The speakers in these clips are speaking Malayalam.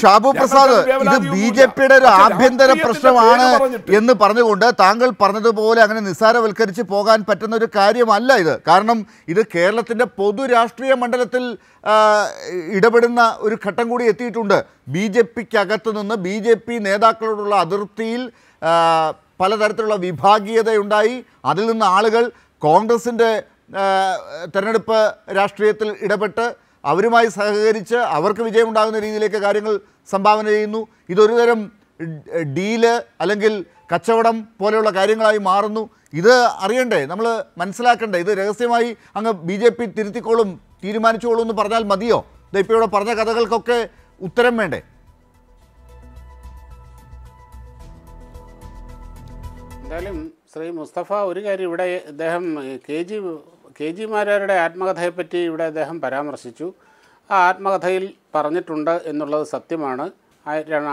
ഷാബു പ്രസാദ് ഇത് ബി ജെ പിയുടെ ഒരു ആഭ്യന്തര പ്രശ്നമാണ് എന്ന് പറഞ്ഞുകൊണ്ട് താങ്കൾ പറഞ്ഞതുപോലെ അങ്ങനെ നിസ്സാരവൽക്കരിച്ച് പോകാൻ പറ്റുന്ന ഒരു കാര്യമല്ല ഇത് കാരണം ഇത് കേരളത്തിന്റെ പൊതു രാഷ്ട്രീയ മണ്ഡലത്തിൽ ഇടപെടുന്ന ഒരു ഘട്ടം കൂടി എത്തിയിട്ടുണ്ട് ബി ജെ പിക്കകത്ത് നിന്ന് ബി ജെ പി നേതാക്കളോടുള്ള അതിർത്തിയിൽ പലതരത്തിലുള്ള വിഭാഗീയതയുണ്ടായി അതിൽ നിന്ന് ആളുകൾ കോൺഗ്രസിൻ്റെ തെരഞ്ഞെടുപ്പ് രാഷ്ട്രീയത്തിൽ ഇടപെട്ട് അവരുമായി സഹകരിച്ച് അവർക്ക് വിജയമുണ്ടാകുന്ന രീതിയിലേക്ക് കാര്യങ്ങൾ സംഭാവന ചെയ്യുന്നു ഇതൊരു തരം ഡീല് അല്ലെങ്കിൽ കച്ചവടം പോലെയുള്ള കാര്യങ്ങളായി മാറുന്നു ഇത് അറിയണ്ടേ നമ്മൾ മനസ്സിലാക്കണ്ടേ ഇത് രഹസ്യമായി അങ്ങ് ബി ജെ പി തിരുത്തിക്കോളും തീരുമാനിച്ചോളും എന്ന് പറഞ്ഞാൽ മതിയോ ദൈപ്പയോടെ പറഞ്ഞ കഥകൾക്കൊക്കെ ഉത്തരം വേണ്ടേ എന്തായാലും ശ്രീ മുസ്തഫ ഒരു കാര്യം ഇവിടെ അദ്ദേഹം കെ ജി കെ ജി മാരാരുടെ ആത്മകഥയെപ്പറ്റി ഇവിടെ അദ്ദേഹം പരാമർശിച്ചു ആ ആത്മകഥയിൽ പറഞ്ഞിട്ടുണ്ട് എന്നുള്ളത് സത്യമാണ്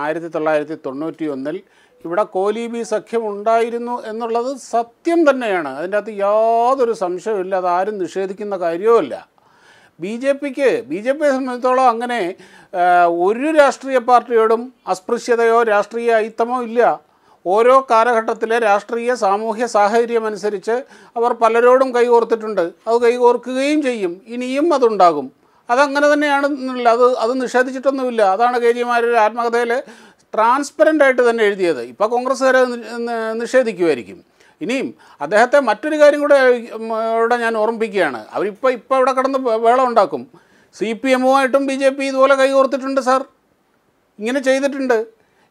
ആയിരത്തി തൊള്ളായിരത്തി തൊണ്ണൂറ്റി ഒന്നിൽ ഇവിടെ കോലീബി സഖ്യം ഉണ്ടായിരുന്നു എന്നുള്ളത് സത്യം തന്നെയാണ് അതിൻ്റെ അകത്ത് യാതൊരു സംശയമില്ല അതാരും നിഷേധിക്കുന്ന കാര്യവുമില്ല ബി ജെ പിക്ക് ബി ജെ പിയെ സംബന്ധിച്ചോളം അങ്ങനെ ഒരു രാഷ്ട്രീയ പാർട്ടിയോടും അസ്പൃശ്യതയോ രാഷ്ട്രീയ അയിത്തമോ ഇല്ല ഓരോ കാലഘട്ടത്തിലെ രാഷ്ട്രീയ സാമൂഹ്യ സാഹചര്യമനുസരിച്ച് അവർ പലരോടും കൈകോർത്തിട്ടുണ്ട് അത് കൈകോർക്കുകയും ചെയ്യും ഇനിയും അതുണ്ടാകും അതങ്ങനെ തന്നെയാണെന്നില്ല അത് അത് നിഷേധിച്ചിട്ടൊന്നുമില്ല അതാണ് കേജിമാരുടെ ആത്മകഥയിൽ ട്രാൻസ്പെറൻ്റ് ആയിട്ട് തന്നെ എഴുതിയത് ഇപ്പോൾ കോൺഗ്രസ്സുകാരെ നിഷേധിക്കുമായിരിക്കും ഇനിയും അദ്ദേഹത്തെ മറ്റൊരു കാര്യം കൂടെ ഇവിടെ ഞാൻ ഓർമ്മിപ്പിക്കുകയാണ് അവരിപ്പോൾ ഇപ്പം ഇവിടെ കിടന്ന് വേള ഉണ്ടാക്കും സി പി എമ്മുമായിട്ടും ബി ജെ പി ഇതുപോലെ കൈകോർത്തിട്ടുണ്ട് സാർ ഇങ്ങനെ ചെയ്തിട്ടുണ്ട്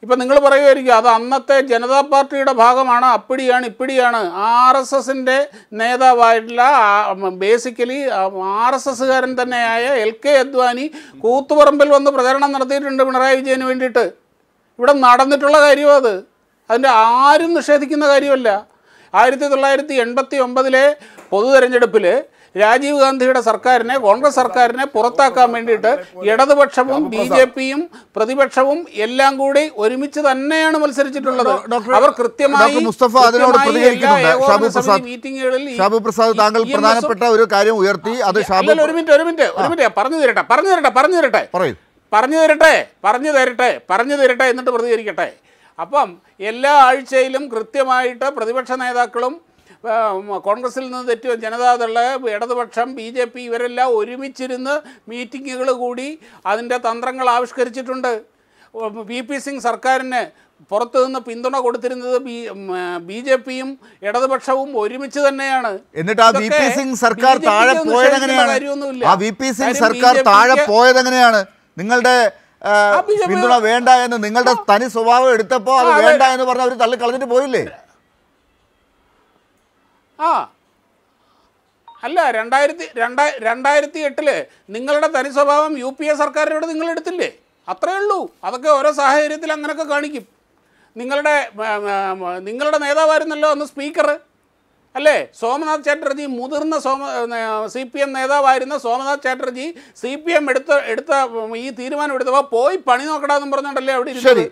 ഇപ്പം നിങ്ങൾ പറയുമായിരിക്കും അത് അന്നത്തെ ജനതാ പാർട്ടിയുടെ ഭാഗമാണ് അപ്പിടിയാണ് ഇപ്പിടിയാണ് ആർ എസ് എസിൻ്റെ നേതാവായിട്ടുള്ള ബേസിക്കലി ആർ എസ് എസ്സുകാരൻ തന്നെയായ എൽ കെ അദ്വാനി കൂത്തുപറമ്പിൽ വന്ന് പ്രചരണം നടത്തിയിട്ടുണ്ട് പിണറായി വിജയന് വേണ്ടിയിട്ട് ഇവിടെ നടന്നിട്ടുള്ള കാര്യം അത് അതിൻ്റെ ആരും നിഷേധിക്കുന്ന കാര്യമല്ല ആയിരത്തി തൊള്ളായിരത്തി എൺപത്തി ഒമ്പതിലെ പൊതു രാജീവ് ഗാന്ധിയുടെ സർക്കാരിനെ കോൺഗ്രസ് സർക്കാരിനെ പുറത്താക്കാൻ വേണ്ടിയിട്ട് ഇടതുപക്ഷവും ബി ജെ പിയും പ്രതിപക്ഷവും എല്ലാം കൂടി ഒരുമിച്ച് തന്നെയാണ് മത്സരിച്ചിട്ടുള്ളത് അവർ കൃത്യമായി മുസ്തഫ അതിനോട് മീറ്റിംഗുകളിൽ ഷാബു പ്രസാദ് താങ്കൾ പ്രധാനപ്പെട്ട ഒരു കാര്യം ഉയർത്തി അത് ഒരു മിനിറ്റ് ഒരു മിനിറ്റ് ഒരു മിനിറ്റ് പറഞ്ഞു തരട്ടെ പറഞ്ഞു തരട്ടെ പറഞ്ഞു തരട്ടെ പറഞ്ഞു തരട്ടെ പറഞ്ഞു തരട്ടെ പറഞ്ഞു തരട്ടെ എന്നിട്ട് പ്രതികരിക്കട്ടെ അപ്പം എല്ലാ ആഴ്ചയിലും കൃത്യമായിട്ട് പ്രതിപക്ഷ നേതാക്കളും കോൺഗ്രസിൽ നിന്ന് തെറ്റുക ജനതാദള് ഇടതുപക്ഷം ബി ജെ പി ഇവരെല്ലാം ഒരുമിച്ചിരുന്ന് മീറ്റിങ്ങുകൾ കൂടി അതിൻ്റെ തന്ത്രങ്ങൾ ആവിഷ്കരിച്ചിട്ടുണ്ട് വി പി സിംഗ് സർക്കാരിന് പുറത്തു നിന്ന് പിന്തുണ കൊടുത്തിരുന്നത് ബി ബി ജെ പിയും ഇടതുപക്ഷവും ഒരുമിച്ച് തന്നെയാണ് എന്നിട്ട് ആ വി പി സിംഗ് സർക്കാർ താഴെ പോയതെങ്ങനെയാണ് ആ വി പി സിംഗ് സർക്കാർ താഴെ പോയതെങ്ങനെയാണ് നിങ്ങളുടെ പിന്തുണ വേണ്ട എന്ന് നിങ്ങളുടെ തനി സ്വഭാവം എടുത്തപ്പോൾ അത് വേണ്ട എന്ന് പറഞ്ഞ് അവർ തള്ളിക്കളഞ്ഞിട്ട് പോയില്ലേ ആ അല്ല രണ്ടായിരത്തി രണ്ടാ രണ്ടായിരത്തി എട്ടിൽ നിങ്ങളുടെ തനി സ്വഭാവം യു പി എ സർക്കാരിനോട് നിങ്ങൾ എടുത്തില്ലേ അത്രയേ ഉള്ളൂ അതൊക്കെ ഓരോ സാഹചര്യത്തിൽ അങ്ങനെയൊക്കെ കാണിക്കും നിങ്ങളുടെ നിങ്ങളുടെ നേതാവായിരുന്നല്ലോ അന്ന് സ്പീക്കർ അല്ലേ സോമനാഥ് ചാറ്റർജി മുതിർന്ന സോമ സി പി എം നേതാവായിരുന്ന Somnath Chatterjee C P M എടുത്ത എടുത്ത ഈ തീരുമാനം എടുത്തപ്പോൾ പോയി പണി നോക്കടാന്നും പറഞ്ഞോണ്ടല്ലേ അവിടെ ശരി